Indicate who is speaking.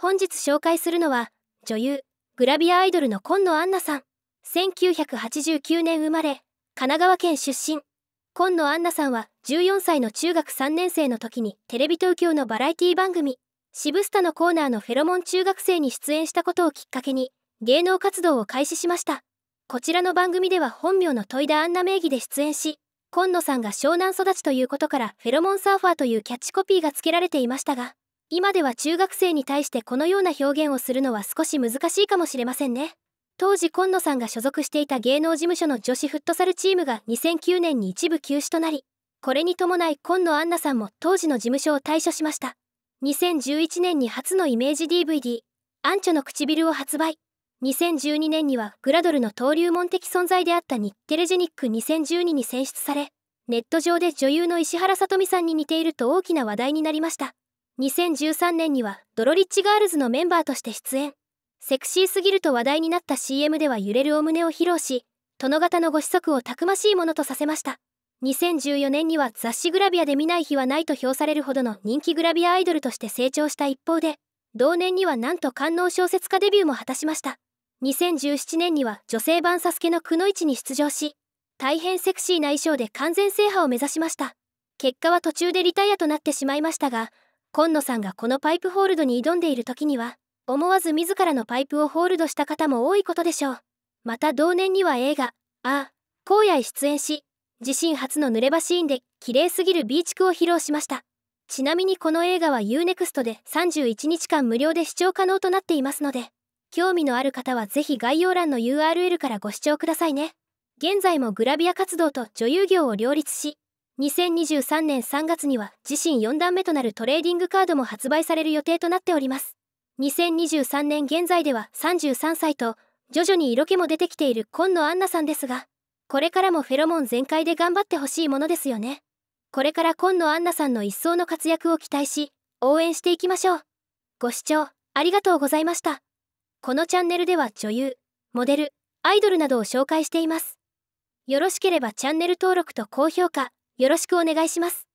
Speaker 1: 本日紹介するのは女優グラビアアイドルの今野アンナさん1989年生まれ神奈川県出身今野アンナさんは14歳の中学3年生の時にテレビ東京のバラエティ番組「渋スタ」のコーナーのフェロモン中学生に出演したことをきっかけに芸能活動を開始しましたこちらの番組では本名の戸井田アンナ名義で出演し今野さんが湘南育ちということからフェロモンサーファーというキャッチコピーが付けられていましたが今では中学生に対してこのような表現をするのは少し難しいかもしれませんね当時今野さんが所属していた芸能事務所の女子フットサルチームが2009年に一部休止となりこれに伴い今野アンナさんも当時の事務所を退所しました2011年に初のイメージ DVD「アンチョの唇」を発売2012年にはグラドルの登竜門的存在であった日テレジェニック2012に選出されネット上で女優の石原さとみさんに似ていると大きな話題になりました2013年にはドロリッチガールズのメンバーとして出演セクシーすぎると話題になった CM では揺れるお胸を披露し殿方のご子息をたくましいものとさせました2014年には雑誌グラビアで見ない日はないと評されるほどの人気グラビアアイドルとして成長した一方で同年にはなんと官能小説家デビューも果たしました2017年には女性版サスケのくの市に出場し大変セクシーな衣装で完全制覇を目指しました結果は途中でリタイアとなってしまいましたが今野さんがこのパイプホールドに挑んでいる時には思わず自らのパイプをホールドした方も多いことでしょうまた同年には映画「ああ荒野」へ出演し自身初の濡れ場シーンで綺麗すぎる B クを披露しましたちなみにこの映画は UNEXT で31日間無料で視聴可能となっていますので興味のある方はぜひ概要欄の URL からご視聴くださいね現在もグラビア活動と女優業を両立し2023年3月には自身4段目となるトレーディングカードも発売される予定となっております。2023年現在では33歳と、徐々に色気も出てきている今野アンナさんですが、これからもフェロモン全開で頑張ってほしいものですよね。これから今野アンナさんの一層の活躍を期待し、応援していきましょう。ご視聴ありがとうございました。このチャンネルでは女優、モデル、アイドルなどを紹介しています。よろしければチャンネル登録と高評価、よろしくお願いします。